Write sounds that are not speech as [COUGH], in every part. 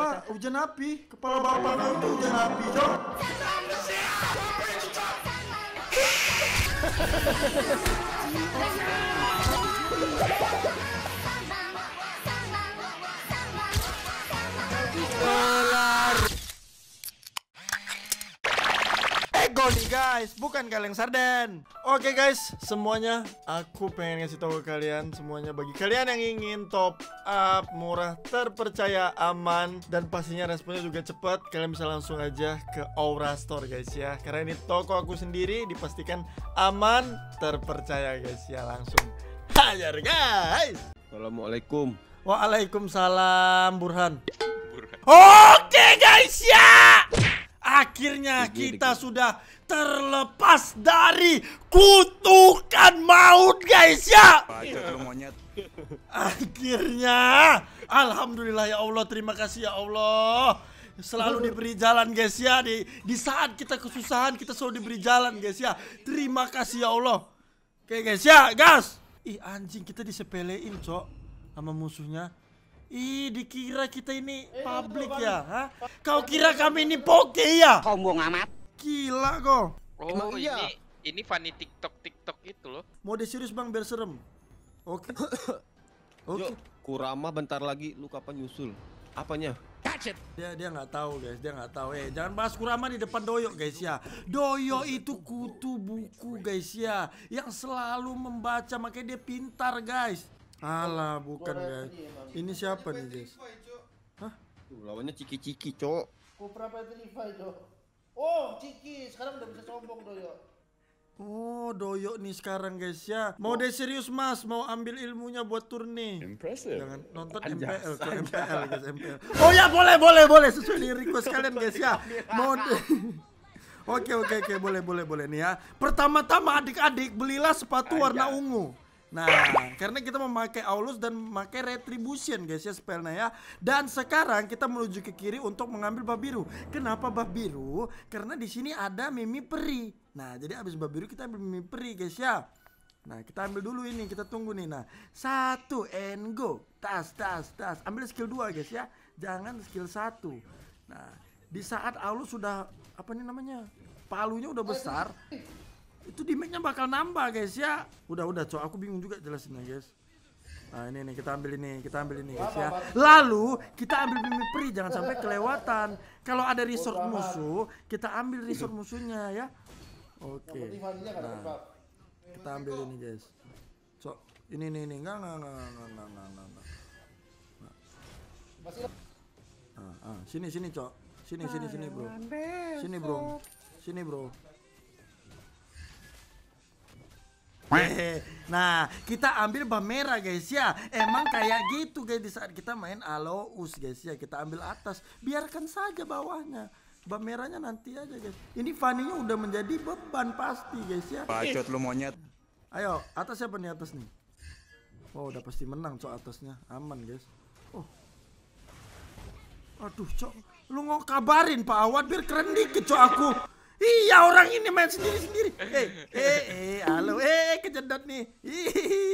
apa? Hujan api. Kepala bapaknya itu hujan api, Jok. Bola. nih guys, bukan kaleng sarden. Oke okay, guys, semuanya aku pengen ngasih tahu ke kalian semuanya bagi kalian yang ingin top up murah, terpercaya, aman dan pastinya responnya juga cepat, kalian bisa langsung aja ke Aura Store guys ya. Karena ini toko aku sendiri dipastikan aman, terpercaya guys ya langsung. Hajar guys. Assalamualaikum. Waalaikumsalam Burhan. Oke okay, guys ya. Akhirnya gitu, gitu, kita gitu. sudah terlepas dari kutukan maut guys ya. Akhirnya alhamdulillah ya Allah terima kasih ya Allah. Selalu diberi jalan guys ya di di saat kita kesusahan kita selalu diberi jalan guys ya. Terima kasih ya Allah. Oke guys ya, gas. Ih anjing kita disepelein, Cok, sama musuhnya. Ih, dikira kita ini eh, publik ya, hah? Kau kira kami ini poke ya? Sombong amat. Gila kok. Oh, Emang iya? ini funny TikTok TikTok itu loh. Mode serius Bang biar serem. Oke. Okay. [COUGHS] Oke. Okay. Kurama bentar lagi lu kapan nyusul? Apanya? Dia dia nggak tahu guys, dia nggak tahu. Eh, jangan bahas Kurama di depan Doyo guys ya. Doyo itu kutu buku guys ya, yang selalu membaca makanya dia pintar guys. Alah, bukan guys. Ini siapa nih, guys? Eh, Hah? Tuh, lawannya ciki-ciki, cok. Kopra Petrify, eh, cok. Oh, ciki. Sekarang udah bisa sombong, doyo. Oh, doyok nih sekarang, guys ya. Mau deh serius, Mas, mau ambil ilmunya buat turni. Impressive. Jangan nonton Anjas. MPL, cok. MPL, guys, MPL. Oh ya, boleh, boleh, boleh. Sesuai di request kalian, guys ya. Mau deh [LAUGHS] Oke, oke, oke, boleh, boleh, boleh nih ya. Pertama-tama adik-adik belilah sepatu Anjas. warna ungu. Nah, karena kita memakai Aulus dan memakai Retribution guys ya spellnya ya. Dan sekarang kita menuju ke kiri untuk mengambil bab biru. Kenapa bab biru? Karena di sini ada Mimi Peri. Nah, jadi abis bab biru kita ambil Mimi Peri guys ya. Nah, kita ambil dulu ini, kita tunggu nih. Nah, satu and go. Tas, tas, tas. Ambil skill dua guys ya. Jangan skill satu Nah, di saat Aulus sudah apa nih namanya? Palunya udah besar itu damage-nya bakal nambah guys ya udah udah cok aku bingung juga jelasinnya guys Nah ini nih kita ambil ini, kita ambil ini guys ya. Lalu kita ambil mimpi peri jangan sampai kelewatan. Kalau ada resort musuh, kita ambil resort musuhnya ya. Oke. Nah, kita ambil ini guys. cok ini nih nih enggak enggak enggak enggak enggak enggak enggak. enggak. Nah, ah, sini sini cok. Sini sini sini bro. Sini bro. Sini bro. Nah, kita ambil ban merah guys ya. Emang kayak gitu guys di saat kita main alous guys ya. Kita ambil atas, biarkan saja bawahnya. Ban merahnya nanti aja guys. Ini faninya udah menjadi beban pasti guys ya. Bacot lu monyet. Ayo, atas siapa nih atas nih? Oh, udah pasti menang cok atasnya. Aman guys. Oh. Aduh, cok. Lu ngokabarin, kabarin Pak Awad biar keren dikit cok aku. Iya orang ini main sendiri-sendiri. Eh eh eh, halo, eh kejedot nih. Hihihi.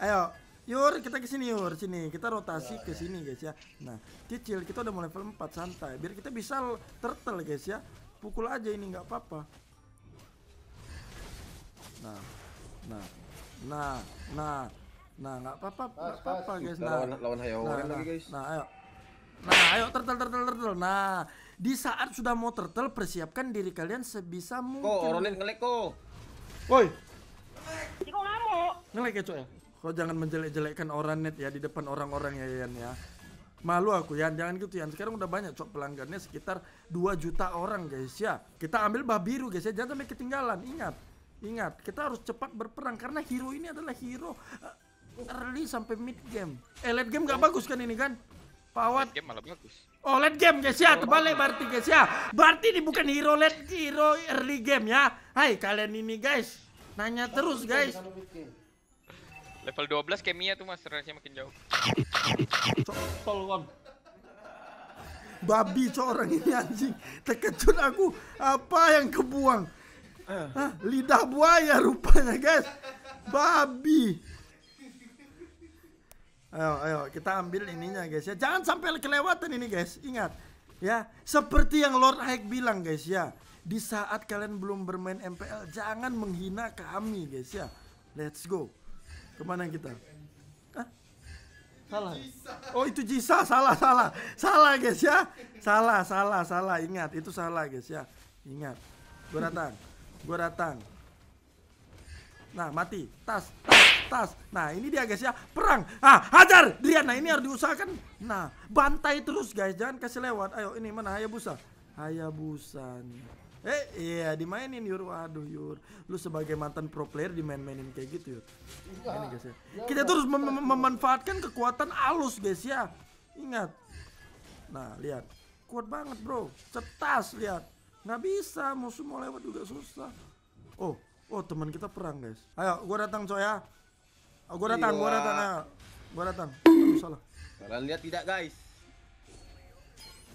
Ayo, Yur, kita ke sini Yur, sini. Kita rotasi ke sini guys ya. Nah, cicil kita udah mau level 4 santai. Biar kita bisa turtle guys ya. Pukul aja ini nggak apa-apa. Nah, nah, nah, nah, nah nggak apa-apa, nggak apa-apa guys. Nah, lawan, nah, lagi nah, guys. Nah, ayo. Nah, ayo turtle, turtle, turtle. Nah, di saat sudah mau turtle, persiapkan diri kalian sebisa mungkin. Kok Orolin ngelek kok. Woi. Kok ngamuk? Ngelek ya, Cok ya. jangan menjelek-jelekkan orang net ya di depan orang-orang ya, Yan ya. Malu aku ya, jangan gitu ya. Sekarang udah banyak cok pelanggannya sekitar 2 juta orang guys ya. Kita ambil bah biru guys ya, jangan sampai ketinggalan. Ingat, ingat, kita harus cepat berperang karena hero ini adalah hero eh, early sampai mid game. Eh late game gak bagus kan ini kan? Pawat. Late game malah bagus. Oh, late game guys ya, kebalik berarti guys ya. Berarti ini bukan hero late hero early game ya. Hai kalian ini guys, nanya terus guys. Level 12 kemia tuh mas, range makin jauh. Tolong. Babi orang ini anjing. Terkejut aku apa yang kebuang. Eh. Hah, lidah buaya rupanya guys. Babi. Ayo, ayo kita ambil ininya guys ya. Jangan sampai kelewatan ini guys. Ingat ya, seperti yang Lord haik bilang guys ya. Di saat kalian belum bermain MPL, jangan menghina kami guys ya. Let's go. Kemana kita? Salah. Oh itu Jisa, salah salah. Salah guys ya. Salah salah salah. Ingat itu salah guys ya. Ingat. Gue datang. Gue datang. Nah, mati. Tas. tas atas. Nah, ini dia guys ya, perang. Ah, hajar Drian. Nah, ini harus diusahakan. Nah, bantai terus guys, jangan kasih lewat. Ayo, ini mana Hayabusa? Hayabusa nih. Eh, iya dimainin Yur. Waduh Yur, lu sebagai mantan pro player dimain-mainin kayak gitu Yur. Ini guys ya. Kita terus mem memanfaatkan kekuatan alus guys ya. Ingat. Nah, lihat. Kuat banget, Bro. Cetas, lihat. Nggak bisa, musuh mau lewat juga susah. Oh, oh teman kita perang, guys. Ayo, gua datang coy ya. Oh, gua datang, gua iya. datang. Nah. Gua datang. Aduh, salah. Kalian lihat tidak, guys?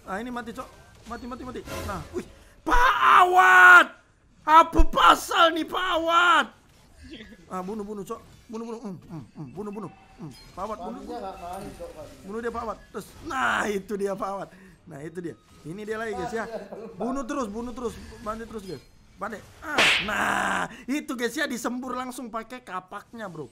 Ah, ini mati, Cok. Mati, mati, mati. Nah, wih. Pak Awat! Apa pasal nih, Pak Awat? Ah, bunuh, bunuh, Cok. Bunuh, bunuh. Mm, mm, mm. Bunuh, bunuh. Mm. Pak Awat, bunuh. Bunuh. bunuh dia, Pak Awat. Terus, nah itu dia, Pak Awat. Nah, itu dia. Ini dia lagi, guys, ya. [LAUGHS] Bunuh terus, bunuh terus. bunuh terus, guys. Pandai. Ah, nah, itu guys ya disembur langsung pakai kapaknya, Bro.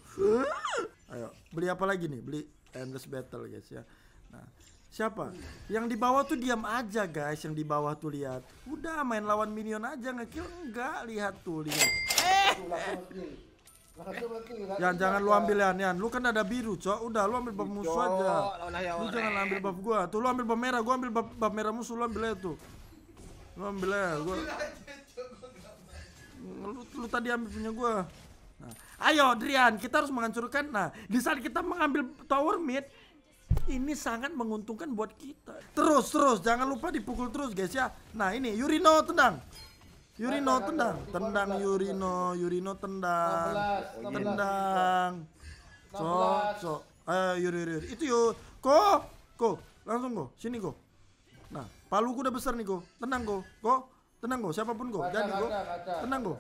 Ayo, beli apa lagi nih? Beli Endless Battle, guys ya. Nah, siapa? Yang di bawah tuh diam aja, guys. Yang di bawah tuh lihat. Udah main lawan minion aja ngekill enggak? Lihat tuh, lihat. Eh. jangan lu ambil ya, Nian. Lu kan ada biru, Cok. Udah, lu ambil bab musuh aja. Lu jangan ambil bab gua. Tuh lu ambil bab merah, gua ambil bab merah musuh, lu ambil aja tuh. Lu ambil aja, gua lu, lu tadi ambil punya gue nah, ayo Drian kita harus menghancurkan nah di saat kita mengambil tower mid ini sangat menguntungkan buat kita terus terus jangan lupa dipukul terus guys ya nah ini Yurino tendang Yurino nah, nah, nah, tendang tendang Yurino Yurino tendang tendang cok cok ayo eh, Yuri Yuri itu yuk ko ko langsung go sini go nah palu udah besar nih go tenang go go Tenang go, siapapun go. Jadi go. Tenang go.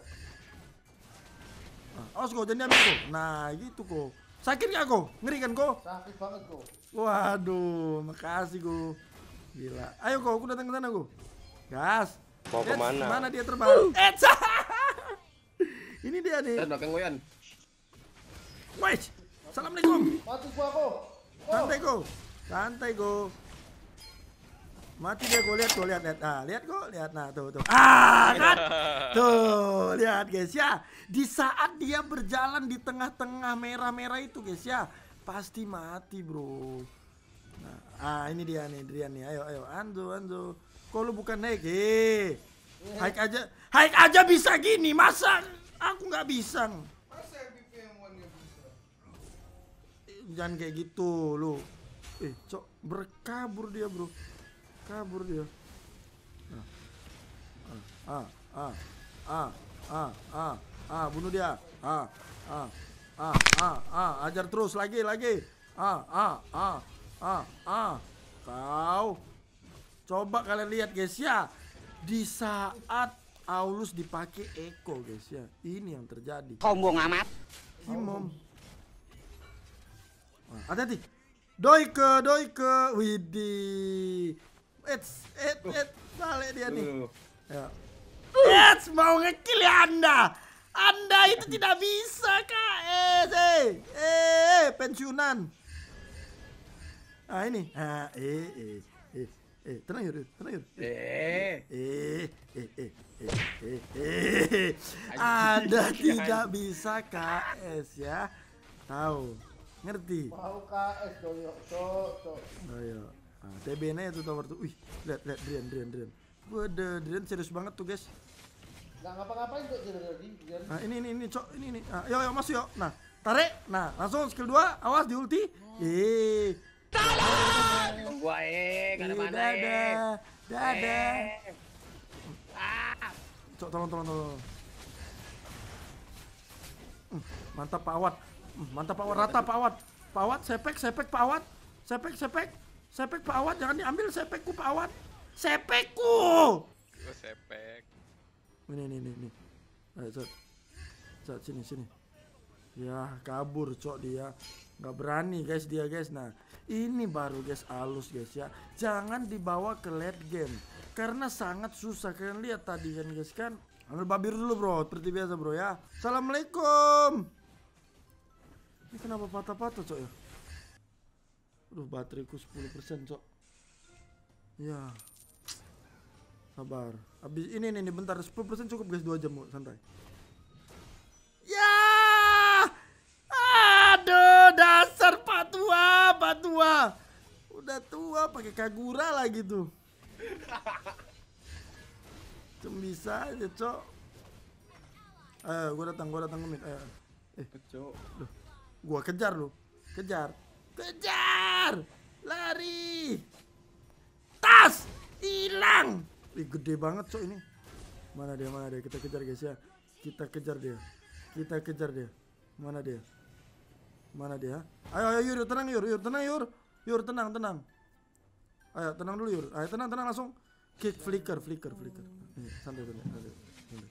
awas ah, go, jangan diambil go. Nah, gitu go. Sakit gak go? Ngeri kan go? Sakit banget go. Waduh, makasih go. Gila. Ayo go, aku datang ke sana go. Gas. Mau Ed, mana? Mana dia terbang? Uh. [LAUGHS] Ini dia nih. Dan belakang goyan. Wait. Assalamualaikum. Mati gua go. Santai go. Santai go. Mati deh gue lihat tuh lihat lihat nah lihat kok lihat nah tuh tuh ah, ah kan? kan tuh lihat guys ya di saat dia berjalan di tengah-tengah merah-merah itu guys ya pasti mati bro nah ah ini dia nih Drian nih ayo ayo Anzo Anzo kok lu bukan naik eh Hike aja hike aja bisa gini masa aku nggak bisa eh, jangan kayak gitu lu eh cok berkabur dia bro kabur dia ah ah ah ah ah ah ah bunuh dia ah ah ah ah ah ajar terus lagi lagi ah ah ah ah ah kau coba kalian lihat guys ya di saat Aulus dipakai Eko guys ya ini yang terjadi sombong amat Imam hati ke doi ke widih It's, it, it, balik dia nih. Ya. It's mau ngekill ya Anda. Anda itu tidak bisa, Kak. Eh, eh, eh, pensiunan. Ah, ini. Ah, eh, eh, eh. Eh, tenang yuk, tenang yuk. Eh, eh, eh, eh, eh, eh. eh, eh, eh. Anda [LAUGHS] tidak bisa KS ya. Tahu. Ngerti? Mau KS doyok, cok, cok. Doyok. Nah, TBN itu tower tuh. Wih, lihat lihat Drian Drian Drian. Waduh, Drian serius banget tuh, guys. Enggak ngapa-ngapain kok Drian. Nah, ini ini ini, Cok. Ini ini. Ah, yo yo masuk yo. Nah, tarik. Nah, langsung skill 2, awas di ulti. Eh. Tolong. Gua eh, kada mana. Eh. Dadah. Dadah. Eh. Ah. Cok, tolong tolong tolong. Hmm, mantap Pak Awat. Hmm, mantap Pak Awat, rata Pak Awat. Pak Awat, sepek, sepek Pak Awat. Sepek, sepek. Sepek Pak Awad jangan diambil sepekku Pak Awad. Sepekku. Gua oh, sepek. Ini ini ini ini. Ayo Cok. Cok sini sini. Ya kabur Cok dia. Gak berani guys dia guys. Nah ini baru guys halus guys ya. Jangan dibawa ke late game. Karena sangat susah. Kalian lihat tadi kan guys kan. Ambil babir dulu bro, seperti biasa bro ya. Assalamualaikum. Ini kenapa patah-patah cok ya? Aduh bateraiku 10% cok Ya Sabar Abis ini nih, nih bentar 10% cukup guys 2 jam kok santai Ya Aduh dasar patua Patua Udah tua pakai kagura lagi tuh Cuma bisa aja cok Eh gua datang gua datang ngemit Eh Eh Cok Duh Gua kejar lu Kejar Kejar kejar lari tas hilang Ih, gede banget so ini mana dia mana dia kita kejar guys ya kita kejar dia kita kejar dia mana dia mana dia ayo ayo yur, tenang yur yur tenang yur yur tenang tenang ayo tenang dulu yur ayo tenang tenang langsung kick flicker flicker flicker Nih, santai santai santai santai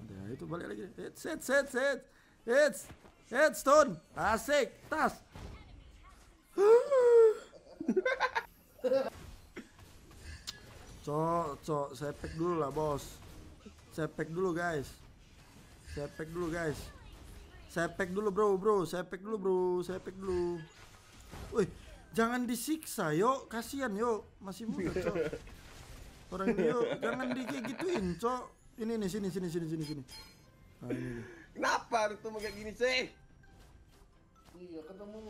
santai itu balik lagi It's it's it's it's it's it's stone asik tas cok cok sepek dulu lah bos saya sepek dulu guys saya sepek dulu guys saya sepek dulu bro bro saya sepek dulu bro saya sepek dulu wih jangan disiksa yo kasihan yo masih muda cok orang ini yuk jangan di gituin cok ini nih sini sini sini sini sini nah, ini kenapa harus kayak gini sih iya ketemu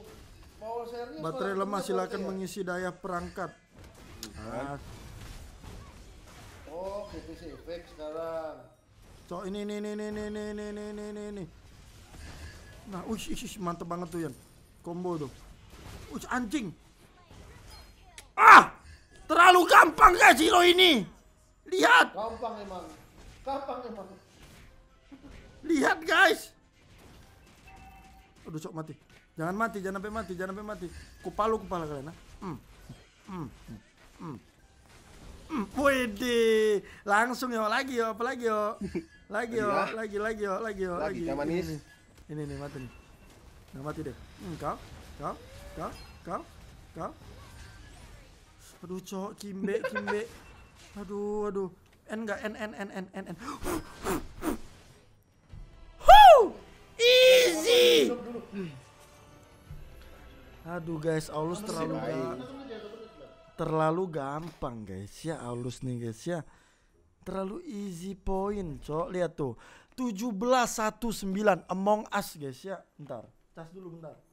baterai lemah silakan ya? mengisi daya perangkat nah. oh itu sih fix sekarang cok ini ini ini ini ini ini ini ini ini ini nah ush, ush, ush mantep banget tuh Yan combo tuh ush anjing ah terlalu gampang guys ya, zero ini lihat gampang emang gampang emang lihat guys aduh cok mati Jangan mati, jangan sampai mati, jangan sampai mati. Kupalu kepala kalian, ah. Hmm. Hmm. Hmm. Hmm. Wede. Langsung yo lagi yo, apa lagi yo. Lagi yo, lagi lagi yo, lagi yo, lagi. Lagi manis. Ini nih mati nih. Nggak mati deh. Hmm, kau, kau, kau, kau, kau. Aduh, cok, kimbe, kimbe. Aduh, aduh. N enggak, N, N, N, N, N, N. Easy! Aduh guys, Aulus terlalu ga terlalu gampang guys ya Aulus nih guys ya. Terlalu easy point, cok. Lihat tuh. 1719 Among Us guys ya. Bentar, cas dulu bentar.